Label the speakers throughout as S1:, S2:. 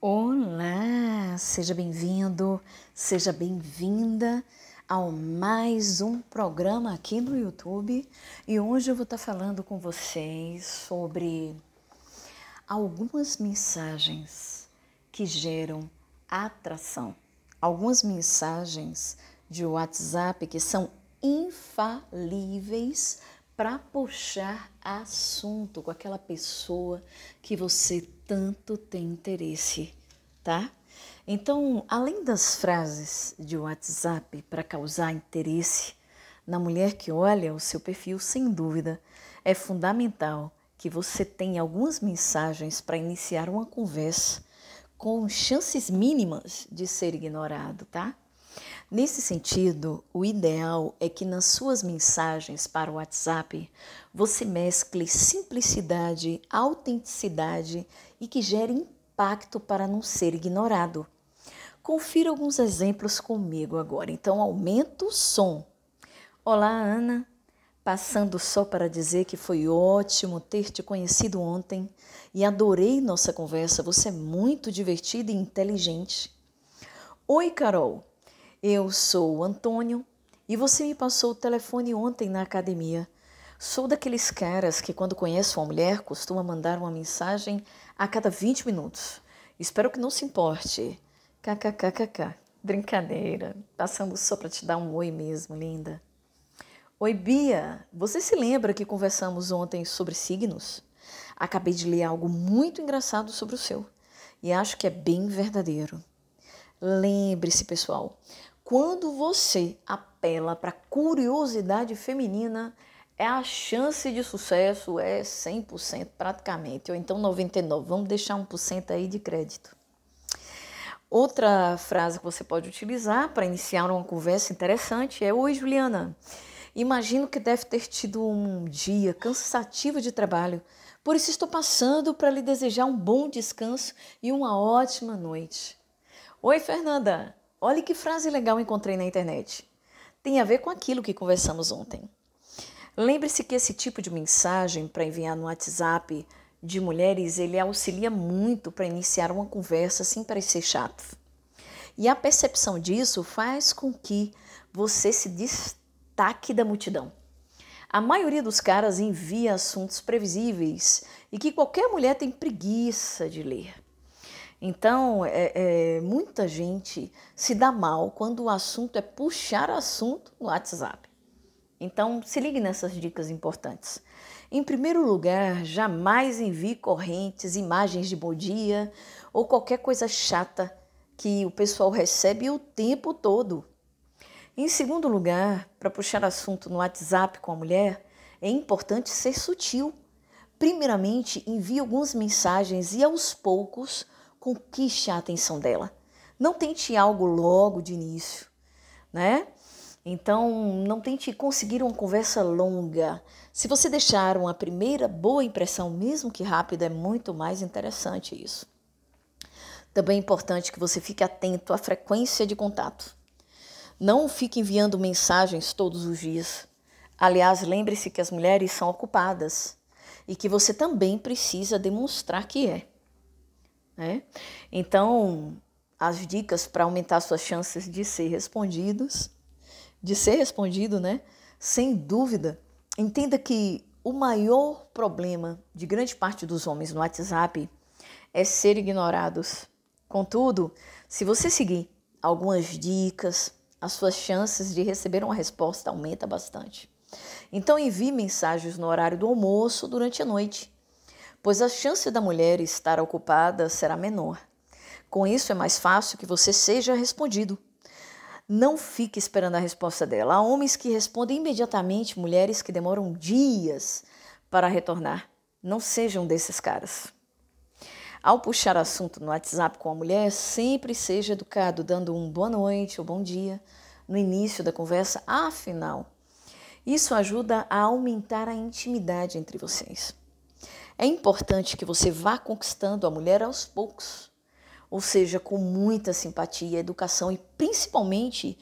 S1: Olá, seja bem-vindo, seja bem-vinda ao mais um programa aqui no YouTube e hoje eu vou estar falando com vocês sobre algumas mensagens que geram atração, algumas mensagens de WhatsApp que são infalíveis para puxar assunto com aquela pessoa que você tanto tem interesse, tá? Então, além das frases de WhatsApp para causar interesse na mulher que olha o seu perfil, sem dúvida, é fundamental que você tenha algumas mensagens para iniciar uma conversa com chances mínimas de ser ignorado, tá? Nesse sentido, o ideal é que nas suas mensagens para o WhatsApp você mescle simplicidade, autenticidade e que gere impacto para não ser ignorado. Confira alguns exemplos comigo agora, então aumenta o som. Olá, Ana. Passando só para dizer que foi ótimo ter te conhecido ontem e adorei nossa conversa. Você é muito divertida e inteligente. Oi, Carol. Eu sou o Antônio e você me passou o telefone ontem na academia. Sou daqueles caras que, quando conheço uma mulher, costuma mandar uma mensagem a cada 20 minutos. Espero que não se importe. KKKKK. Brincadeira. Passando só para te dar um oi mesmo, linda. Oi, Bia. Você se lembra que conversamos ontem sobre signos? Acabei de ler algo muito engraçado sobre o seu e acho que é bem verdadeiro. Lembre-se, pessoal, quando você apela para curiosidade feminina, é a chance de sucesso é 100% praticamente, ou então 99%. Vamos deixar 1% aí de crédito. Outra frase que você pode utilizar para iniciar uma conversa interessante é: Oi, Juliana. Imagino que deve ter tido um dia cansativo de trabalho, por isso estou passando para lhe desejar um bom descanso e uma ótima noite. Oi, Fernanda. Olha que frase legal encontrei na internet. Tem a ver com aquilo que conversamos ontem. Lembre-se que esse tipo de mensagem para enviar no WhatsApp de mulheres, ele auxilia muito para iniciar uma conversa sem parecer chato. E a percepção disso faz com que você se destaque da multidão. A maioria dos caras envia assuntos previsíveis e que qualquer mulher tem preguiça de ler. Então, é, é, muita gente se dá mal quando o assunto é puxar assunto no WhatsApp. Então, se ligue nessas dicas importantes. Em primeiro lugar, jamais envie correntes, imagens de bom dia ou qualquer coisa chata que o pessoal recebe o tempo todo. Em segundo lugar, para puxar assunto no WhatsApp com a mulher, é importante ser sutil. Primeiramente, envie algumas mensagens e aos poucos conquiste a atenção dela. Não tente algo logo de início, né? Então, não tente conseguir uma conversa longa. Se você deixar uma primeira boa impressão, mesmo que rápida, é muito mais interessante isso. Também é importante que você fique atento à frequência de contato. Não fique enviando mensagens todos os dias. Aliás, lembre-se que as mulheres são ocupadas e que você também precisa demonstrar que é. Né? Então, as dicas para aumentar suas chances de ser respondidos, de ser respondido, né? Sem dúvida, entenda que o maior problema de grande parte dos homens no WhatsApp é ser ignorados. Contudo, se você seguir algumas dicas, as suas chances de receber uma resposta aumenta bastante. Então envie mensagens no horário do almoço durante a noite pois a chance da mulher estar ocupada será menor. Com isso, é mais fácil que você seja respondido. Não fique esperando a resposta dela. Há homens que respondem imediatamente, mulheres que demoram dias para retornar. Não sejam desses caras. Ao puxar assunto no WhatsApp com a mulher, sempre seja educado, dando um boa noite ou bom dia no início da conversa. Afinal, isso ajuda a aumentar a intimidade entre vocês. É importante que você vá conquistando a mulher aos poucos, ou seja, com muita simpatia, educação e principalmente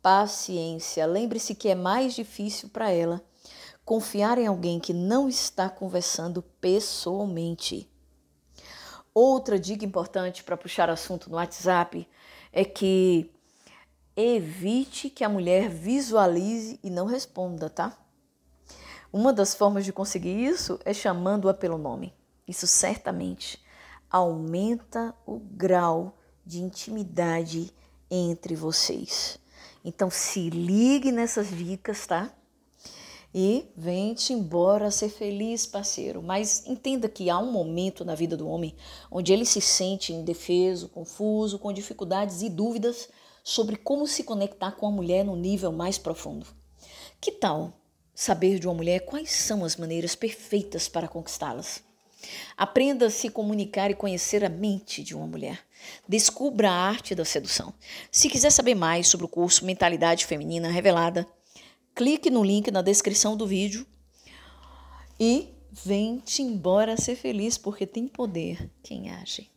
S1: paciência. Lembre-se que é mais difícil para ela confiar em alguém que não está conversando pessoalmente. Outra dica importante para puxar assunto no WhatsApp é que evite que a mulher visualize e não responda, tá? Uma das formas de conseguir isso é chamando-a pelo nome. Isso certamente aumenta o grau de intimidade entre vocês. Então se ligue nessas dicas, tá? E vem-te embora ser feliz, parceiro. Mas entenda que há um momento na vida do homem onde ele se sente indefeso, confuso, com dificuldades e dúvidas sobre como se conectar com a mulher no nível mais profundo. Que tal saber de uma mulher quais são as maneiras perfeitas para conquistá-las. Aprenda a se comunicar e conhecer a mente de uma mulher. Descubra a arte da sedução. Se quiser saber mais sobre o curso Mentalidade Feminina Revelada, clique no link na descrição do vídeo e vem-te embora ser feliz, porque tem poder quem age.